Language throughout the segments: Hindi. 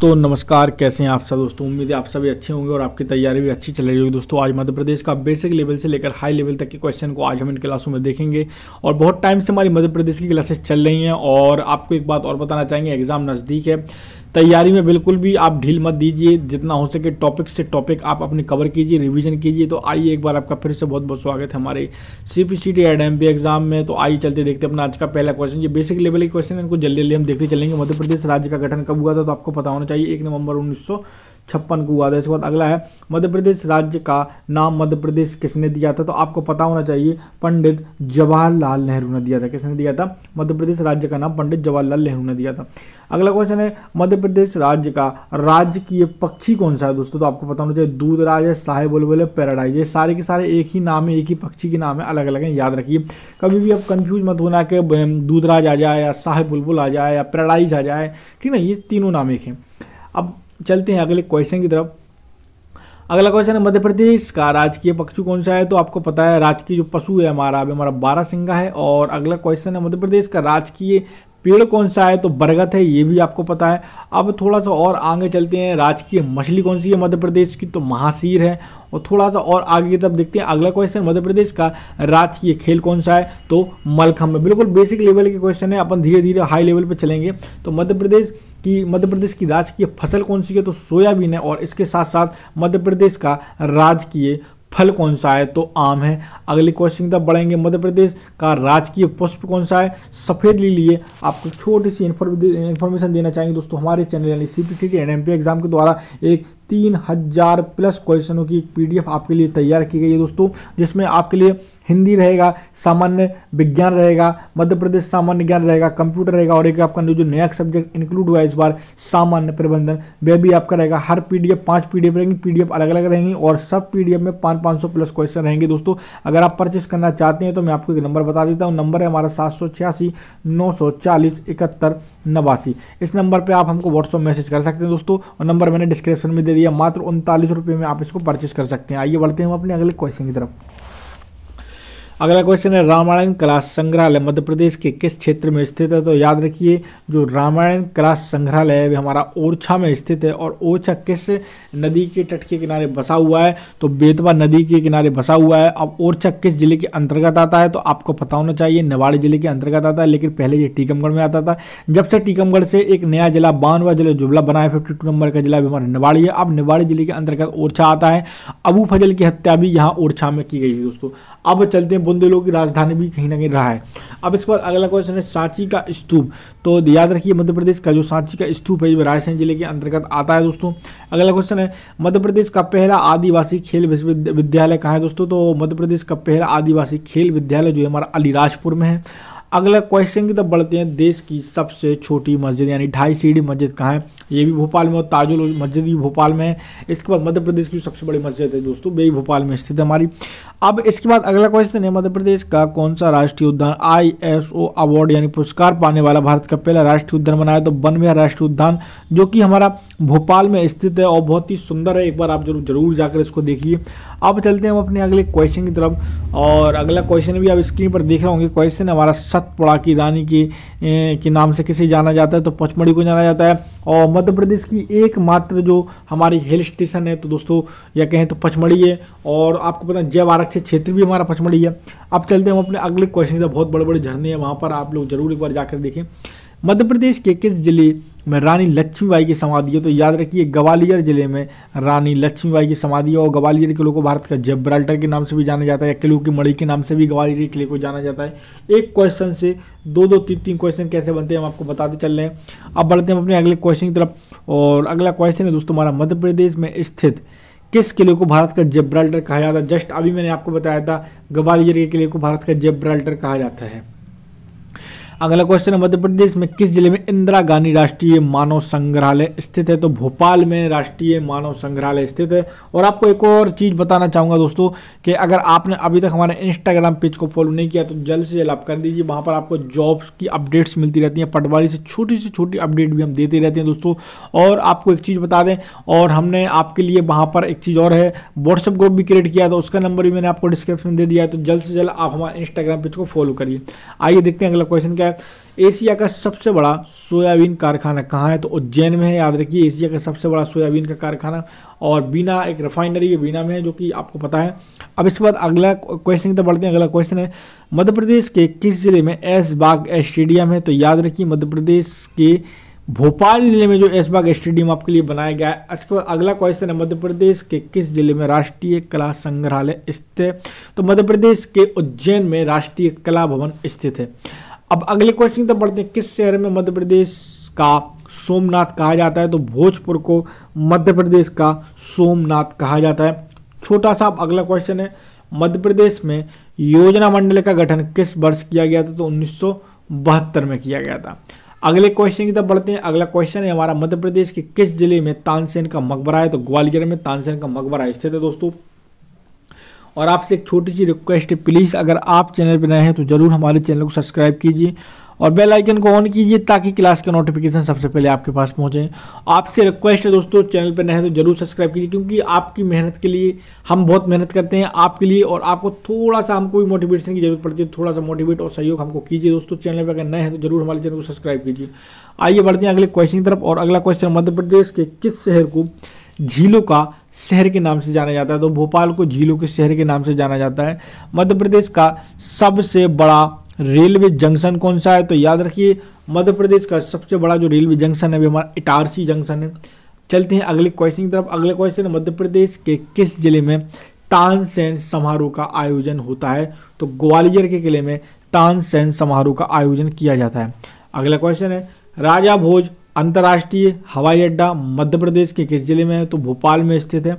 तो नमस्कार कैसे हैं आप सब दोस्तों उम्मीद है आप सभी अच्छे होंगे और आपकी तैयारी भी अच्छी चल रही होगी दोस्तों आज मध्य प्रदेश का बेसिक लेवल से लेकर हाई लेवल तक के क्वेश्चन को आज हम इन क्लासों में देखेंगे और बहुत टाइम से हमारी मध्य प्रदेश की क्लासेस चल रही हैं और आपको एक बात और बताना चाहेंगे एग्जाम नज़दीक है तैयारी में बिल्कुल भी आप ढील मत दीजिए जितना हो सके टॉपिक से टॉपिक आप अपने कवर कीजिए रिवीजन कीजिए तो आइए एक बार आपका फिर से बहुत बहुत स्वागत है हमारे C P C T and M P exam में तो आइए चलते देखते अपना आज का पहला क्वेश्चन ये बेसिक लेवल के क्वेश्चन है इनको जल्दी जल्दी हम देखते चलेंगे मध्य प्रदेश राज्य का गठन कब हुआ था तो आपको पता होना चाहिए एक नवंबर उन्नीस छप्पन को हुआ था इसके बाद अगला है मध्य प्रदेश राज्य का नाम मध्य प्रदेश किसने दिया था तो आपको पता होना चाहिए पंडित जवाहरलाल नेहरू ने दिया था किसने दिया था मध्य प्रदेश राज्य का नाम पंडित जवाहरलाल नेहरू ने दिया था अगला क्वेश्चन है मध्य प्रदेश राज्य का राजकीय पक्षी कौन सा है दोस्तों तो आपको पता होना चाहिए दूध राज है साहे बोले बोले पैराडाइज ये सारे के सारे एक ही नाम है एक ही पक्षी के नाम है अलग अलग है याद रखिए कभी भी आप कंफ्यूज मत होना कि दूधराज आ जाए या साहे बुलबुल आ जाए या पैराडाइज आ जाए ठीक ना ये तीनों नाम एक हैं अब चलते हैं अगले क्वेश्चन की तरफ अगला क्वेश्चन है मध्य प्रदेश का राजकीय पक्षु कौन सा है तो आपको पता है राजकीय जो पशु है हमारा अभी हमारा बारह सिंगा है और अगला क्वेश्चन है मध्य प्रदेश का राजकीय पेड़ कौन सा है तो बरगद है ये भी आपको पता है अब थोड़ा सा और आगे चलते हैं राजकीय मछली कौन सी है मध्य प्रदेश की तो महासीर है और थोड़ा सा और आगे की तरफ देखते हैं अगला क्वेश्चन मध्य प्रदेश का राजकीय खेल कौन सा है तो मलखम है बिल्कुल बेसिक लेवल के क्वेश्चन है अपन धीरे धीरे हाई लेवल पर चलेंगे तो मध्य प्रदेश कि मध्य प्रदेश की राजकीय फसल कौन सी है तो सोयाबीन है और इसके साथ साथ मध्य प्रदेश का राजकीय फल कौन सा है तो आम है अगले क्वेश्चन की तरफ बढ़ेंगे मध्य प्रदेश का राजकीय पुष्प कौन सा है सफ़ेद ली लिए आपको छोटी सी इन्फॉर्मेशन देना चाहेंगे दोस्तों हमारे चैनल यानी C P C T and M P exam के द्वारा एक तीन हज़ार प्लस क्वेश्चनों की एक पी डी एफ आपके लिए तैयार की गई है दोस्तों जिसमें आपके लिए हिंदी रहेगा सामान्य विज्ञान रहेगा मध्य प्रदेश सामान्य ज्ञान रहेगा कंप्यूटर रहेगा और एक आपका जो नया सब्जेक्ट इंक्लूड हुआ है इस बार सामान्य प्रबंधन वह भी आपका रहेगा हर पीडीएफ पांच पीडीएफ रहेंगी पीडीएफ अलग अलग रहेंगी और सब पीडीएफ में पाँच पाँच सौ प्लस क्वेश्चन रहेंगे दोस्तों अगर आप परचेस करना चाहते हैं तो मैं आपको एक नंबर बता देता हूँ नंबर है हमारा सात सौ छियासी नौ सौ चालीस इकहत्तर नवासी इस नंबर पर आप हमको व्हाट्सअप मैसेज कर सकते हैं दोस्तों और नंबर मैंने डिस्क्रिप्शन में दे दिया मात्र उनतालीस रुपये में आप इसको परचेस कर सकते हैं आइए बढ़ते हैं हम अपने अगले क्वेश्चन की तरफ अगला क्वेश्चन है रामायण कला संग्रहालय मध्य प्रदेश के किस क्षेत्र में स्थित है तो याद रखिए जो रामायण कला संग्रहालय है हमारा ओरछा में स्थित है और ओरछा किस नदी के तट के किनारे बसा हुआ है तो बेतवा नदी के किनारे बसा हुआ है अब ओरछा किस जिले के अंतर्गत आता है तो आपको पता होना चाहिए नवाड़ी जिले के अंतर्गत आता है लेकिन पहले ये टीकमगढ़ में आता था जब से टीकमगढ़ से एक नया जिला बानवा जिले जुबला बना है फिफ्टी नंबर का जिला भी हमारा निवाड़ी है अब निवाड़ी जिले के अंतर्गत ओरछा आता है अबू फजल की हत्या भी यहाँ ओरछा में की गई है दोस्तों अब चलते हैं बुंदेलों की राजधानी भी कहीं ना कहीं रहा है अब इसके बाद अगला क्वेश्चन है सांची का स्तूप तो याद रखिए मध्य प्रदेश का जो सांची का स्तूप है रायसेन जिले के अंतर्गत आता है दोस्तों अगला क्वेश्चन है मध्य प्रदेश का पहला आदिवासी खेल विश्वविद्यालय कहाँ है दोस्तों तो मध्य प्रदेश का पहला आदिवासी खेल विद्यालय जो है हमारा अलीराजपुर में है अगला क्वेश्चन की तरफ बढ़ते हैं देश की सबसे छोटी मस्जिद यानी ढाई सीढ़ी मस्जिद कहाँ है ये भी भोपाल में और ताजुल मस्जिद भी भोपाल में है इसके बाद मध्य प्रदेश की सबसे बड़ी मस्जिद है दोस्तों वे भोपाल में स्थित है हमारी अब इसके बाद अगला क्वेश्चन है मध्य प्रदेश का कौन सा राष्ट्रीय उद्यान आई अवार्ड यानी पुरस्कार पाने वाला भारत का पहला राष्ट्रीय उद्यान बनाया तो बनवे राष्ट्रीय उद्यान जो कि हमारा भोपाल में स्थित है और बहुत ही सुंदर है एक बार आप जरूर जरूर जाकर इसको देखिए अब चलते हैं हम अपने अगले क्वेश्चन की तरफ और अगला क्वेश्चन भी आप स्क्रीन पर देख रहे होंगे क्वेश्चन हमारा सतपुड़ा की रानी की के नाम से किसे जाना जाता है तो पचमढ़ी को जाना जाता है और मध्य प्रदेश की एकमात्र जो हमारी हिल स्टेशन है तो दोस्तों या कहें तो पचमढ़ी है और आपको पता है जैव आरक्षित क्षेत्र भी हमारा पचमढ़ी है अब चलते हैं हम अपने अगले क्वेश्चन की तरफ बहुत बड़े बड़े झरने हैं वहाँ पर आप लोग जरूर एक बार जाकर देखें मध्य प्रदेश के किस जिले में रानी लक्ष्मीबाई की समाधि है तो याद रखिए ग्वालियर जिले में रानी लक्ष्मीबाई की समाधि है और ग्वालियर किले को भारत का जेब्राल्टर के नाम से भी जाना जाता है या किलो की मड़ी के नाम से भी ग्वालियर किले को जाना जाता है एक क्वेश्चन से दो दो तीन तीन क्वेश्चन कैसे बनते हैं हम आपको बताते चल रहे हैं अब बढ़ते हैं अपने अगले क्वेश्चन की तरफ और अगला क्वेश्चन है दोस्तों हमारा मध्य प्रदेश में स्थित किस किले को भारत का जेब्राल्टर कहा जाता है जस्ट अभी मैंने आपको बताया था ग्वालियर के किले को भारत का जेब्राल्टर कहा जाता है अगला क्वेश्चन है मध्य प्रदेश में किस जिले में इंदिरा गांधी राष्ट्रीय मानव संग्रहालय स्थित है तो भोपाल में राष्ट्रीय मानव संग्रहालय स्थित है और आपको एक और चीज़ बताना चाहूँगा दोस्तों कि अगर आपने अभी तक हमारे इंस्टाग्राम पेज को फॉलो नहीं किया तो जल्द से जल्द आप कर दीजिए वहाँ पर आपको जॉब्स की अपडेट्स मिलती रहती हैं पटवारी से छोटी से छोटी अपडेट भी हम देते रहते हैं दोस्तों और आपको एक चीज़ बता दें और हमने आपके लिए वहाँ पर एक चीज़ और है व्हाट्सअप ग्रुप भी क्रिएट किया था तो उसका नंबर भी मैंने आपको डिस्क्रिप्शन दे दिया है तो जल्द से जल्द आप हमारे इंस्टाग्राम पेज को फॉलो करिए आइए देखते हैं अगला क्वेश्चन क्या है एशिया का सबसे बड़ा सोयाबीन कारखाना कहाँ है तो उज्जैन में है याद रखिए एशिया का सबसे बड़ा सोयाबीन का कारखाना और बीना एक रिफाइनरी है बीना में है जो कि आपको पता है अब इसके बाद अगला क्वेश्चन की तरफ बढ़ते हैं अगला क्वेश्चन है मध्य प्रदेश के किस जिले में एस बाग स्टेडियम है तो याद रखिए मध्य प्रदेश के भोपाल जिले में जो एस बाग स्टेडियम आपके लिए बनाया गया है इसके बाद अगला क्वेश्चन है मध्य प्रदेश के किस जिले में राष्ट्रीय कला संग्रहालय स्थित है तो मध्य प्रदेश के उज्जैन में राष्ट्रीय कला भवन स्थित है अब अगले क्वेश्चन तो बढ़ते हैं किस शहर में मध्य प्रदेश का सोमनाथ कहा जाता है तो भोजपुर को मध्य प्रदेश का सोमनाथ कहा जाता है छोटा सा अब अगला क्वेश्चन है मध्य प्रदेश में योजना मंडल का गठन किस वर्ष किया गया था तो उन्नीस में किया गया था अगले क्वेश्चन की तरफ बढ़ते हैं अगला क्वेश्चन है हमारा मध्य प्रदेश के किस जिले में तानसेन का मकबरा है तो ग्वालियर में तानसेन का मकबरा स्थित है दोस्तों और आपसे एक छोटी सी रिक्वेस्ट है प्लीज़ अगर आप चैनल पर नए हैं तो ज़रूर हमारे चैनल को सब्सक्राइब कीजिए और बेल आइकन को ऑन कीजिए ताकि क्लास का नोटिफिकेशन सबसे पहले आपके पास पहुंचे आपसे रिक्वेस्ट है दोस्तों चैनल पर नए हैं तो जरूर सब्सक्राइब कीजिए क्योंकि आपकी मेहनत के लिए हम बहुत मेहनत करते हैं आपके लिए और आपको थोड़ा सा हमको भी मोटिवेशन की जरूरत पड़ती है थोड़ा सा मोटिवेट और सहयोग हमको कीजिए दोस्तों चैनल पर अगर नए हैं तो जरूर हमारे चैनल को सब्सक्राइब कीजिए आइए बढ़ते हैं अगले क्वेश्चन की तरफ और अगला क्वेश्चन मध्य प्रदेश के किस शहर को झीलों का शहर के नाम से जाना जाता है तो भोपाल को झीलों के शहर के नाम से जाना जाता है मध्य प्रदेश का सबसे बड़ा रेलवे जंक्शन कौन सा है तो याद रखिए मध्य प्रदेश का सबसे बड़ा जो रेलवे जंक्शन है वो हमारा इटारसी जंक्शन है चलते हैं अगले क्वेश्चन की तरफ अगला क्वेश्चन मध्य प्रदेश के किस जिले में तानसेन समारोह का आयोजन होता है तो ग्वालियर के किले में तानसेन समारोह का आयोजन किया जाता है अगला क्वेश्चन है राजा भोज अंतर्राष्ट्रीय हवाई अड्डा मध्य प्रदेश के किस जिले में है तो भोपाल में स्थित है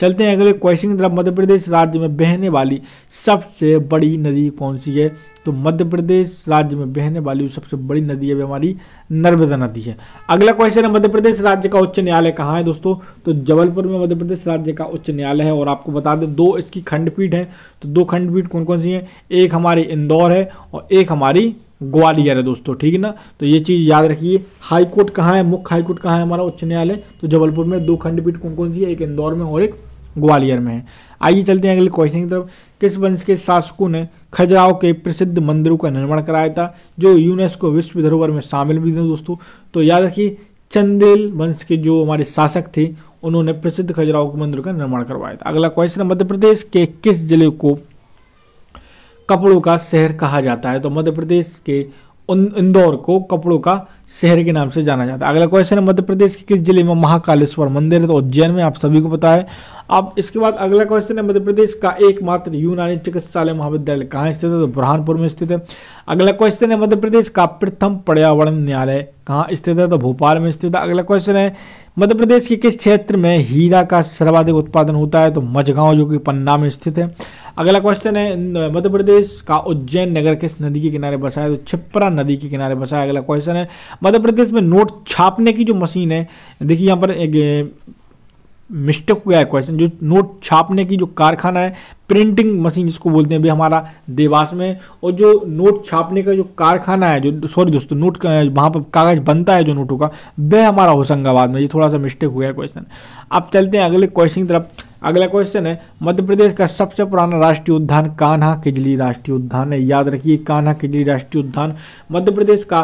चलते हैं अगले क्वेश्चन की तरफ मध्य प्रदेश राज्य में बहने वाली सबसे बड़ी नदी कौन सी है तो मध्य प्रदेश राज्य में बहने वाली सबसे बड़ी नदी है हमारी नर्मदा नदी है अगला क्वेश्चन है मध्य प्रदेश राज्य का उच्च न्यायालय कहाँ है दोस्तों तो जबलपुर में मध्य प्रदेश राज्य का उच्च न्यायालय है और आपको बता दें दो इसकी खंडपीठ है तो दो खंडपीठ कौन कौन सी हैं एक हमारी इंदौर है और एक हमारी ग्वालियर है दोस्तों ठीक है ना तो ये चीज़ याद रखिए हाई कोर्ट कहाँ है मुख्य हाई कोर्ट कहाँ है हमारा उच्च न्यायालय तो जबलपुर में दो खंडपीठ कौन कौन सी है एक इंदौर में और एक ग्वालियर में है आइए चलते हैं अगले क्वेश्चन की तरफ किस वंश के शासकों ने खजराव के प्रसिद्ध मंदिरों का निर्माण कराया था जो यूनेस्को विश्व धरोहर में शामिल भी थे दोस्तों तो याद रखिए चंदेल वंश के जो हमारे शासक थे उन्होंने प्रसिद्ध खजुराहो के मंदिर का निर्माण करवाया था अगला क्वेश्चन मध्य प्रदेश के किस जिले को कपड़ों का शहर कहा जाता है तो मध्य प्रदेश के इंदौर को कपड़ों का शहर के नाम से जाना जाता है अगला क्वेश्चन है मध्य प्रदेश के किस जिले में महाकालेश्वर मंदिर है तो उज्जैन में आप सभी को पता है अब इसके बाद अगला क्वेश्चन है मध्य प्रदेश का एकमात्र यूनानी चिकित्सालय महाविद्यालय कहाँ स्थित है तो बुरहानपुर में स्थित है अगला क्वेश्चन है मध्य प्रदेश का प्रथम पर्यावरण न्यायालय कहाँ स्थित है तो भोपाल में स्थित है अगला क्वेश्चन है मध्य प्रदेश के किस क्षेत्र में हीरा का सर्वाधिक उत्पादन होता है तो मझगांव जो कि पन्ना में स्थित है अगला क्वेश्चन है मध्य प्रदेश का उज्जैन नगर किस नदी के किनारे बसा है तो छिपरा नदी के किनारे बसा है अगला क्वेश्चन है मध्य प्रदेश में नोट छापने की जो मशीन है देखिए यहाँ पर एक मिस्टेक हुआ है क्वेश्चन जो नोट छापने की जो कारखाना है प्रिंटिंग मशीन जिसको बोलते हैं अभी हमारा देवास में और जो नोट छापने का जो कारखाना है जो सॉरी दोस्तों नोट वहाँ पर कागज़ बनता है जो नोटों का वह हमारा होशंगाबाद में ये थोड़ा सा मिस्टेक हुआ है क्वेश्चन अब चलते हैं अगले क्वेश्चन की तरफ अगला क्वेश्चन है मध्य प्रदेश का सबसे पुराना राष्ट्रीय उद्यान कान्हा किजली राष्ट्रीय उद्यान है याद रखिए कान्हा किजली राष्ट्रीय उद्यान मध्य प्रदेश का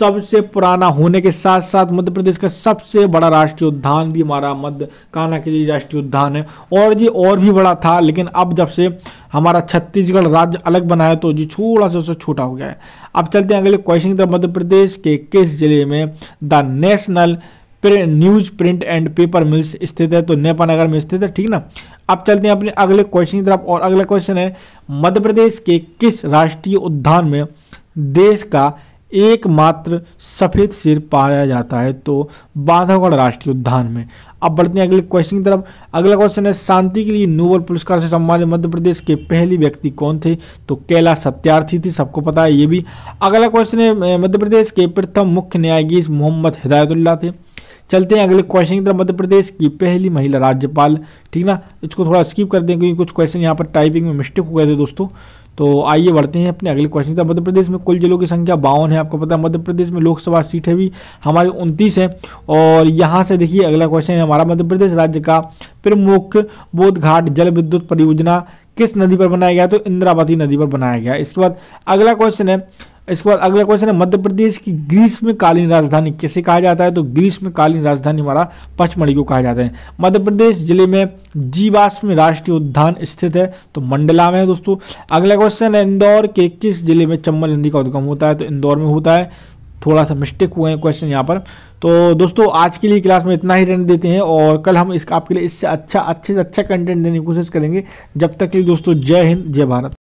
सबसे पुराना होने के साथ साथ मध्य प्रदेश का सबसे बड़ा राष्ट्रीय उद्यान भी हमारा मध्य काना के जी राष्ट्रीय उद्यान है और ये और भी बड़ा था लेकिन अब जब से हमारा छत्तीसगढ़ राज्य अलग बनाया तो जी थोड़ा सा उससे छोटा हो गया है अब चलते हैं अगले क्वेश्चन की तरफ मध्य प्रदेश के किस जिले में the national news print and paper mills स्थित है तो नेपानगर में स्थित है ठीक ना अब चलते हैं अपने अगले क्वेश्चन की तरफ और अगला क्वेश्चन है मध्य प्रदेश के किस राष्ट्रीय उद्यान में देश का एकमात्र सफ़ेद शेर पाया जाता है तो बांधवगढ़ राष्ट्रीय उद्यान में अब बढ़ते हैं अगले क्वेश्चन की तरफ अगला क्वेश्चन है शांति के लिए नोबल पुरस्कार से सम्मानित मध्य प्रदेश के पहले व्यक्ति कौन थे तो कैला सत्यार्थी थी सबको पता है ये भी अगला क्वेश्चन है मध्य प्रदेश के प्रथम मुख्य न्यायाधीश मोहम्मद हिदायतुल्ला थे चलते हैं अगले क्वेश्चन की तरफ मध्य प्रदेश की पहली महिला राज्यपाल ठीक ना इसको थोड़ा स्किप कर दें क्योंकि कुछ क्वेश्चन यहाँ पर टाइपिंग में मिस्टेक हो गए थे दोस्तों तो आइए बढ़ते हैं अपने अगले क्वेश्चन की मध्य प्रदेश में कुल जिलों की संख्या बावन है आपको पता है मध्य प्रदेश में लोकसभा सीटें भी हमारी उनतीस है और यहाँ से देखिए अगला क्वेश्चन है हमारा मध्य प्रदेश राज्य का प्रमुख बोधघाट जल विद्युत परियोजना किस नदी पर बनाया गया तो इंद्रावती नदी पर बनाया गया इसके बाद अगला क्वेश्चन है इसके बाद अगला क्वेश्चन है मध्य प्रदेश की ग्रीष्मकालीन राजधानी किसे कहा जाता है तो ग्रीष्मकालीन राजधानी हमारा पचमढ़ी को कहा जाता है मध्य प्रदेश जिले में जीवाश्म राष्ट्रीय उद्यान स्थित है तो मंडला में है दोस्तों अगला क्वेश्चन है इंदौर के किस जिले में चंबल नदी का उद्गम होता है तो इंदौर में होता है थोड़ा सा मिस्टेक हुए हैं क्वेश्चन यहाँ पर तो दोस्तों आज के लिए क्लास में इतना ही रहने देते हैं और कल हम इसका आपके लिए इससे अच्छा अच्छे से अच्छा कंटेंट देने की कोशिश करेंगे जब तक के लिए दोस्तों जय हिंद जय भारत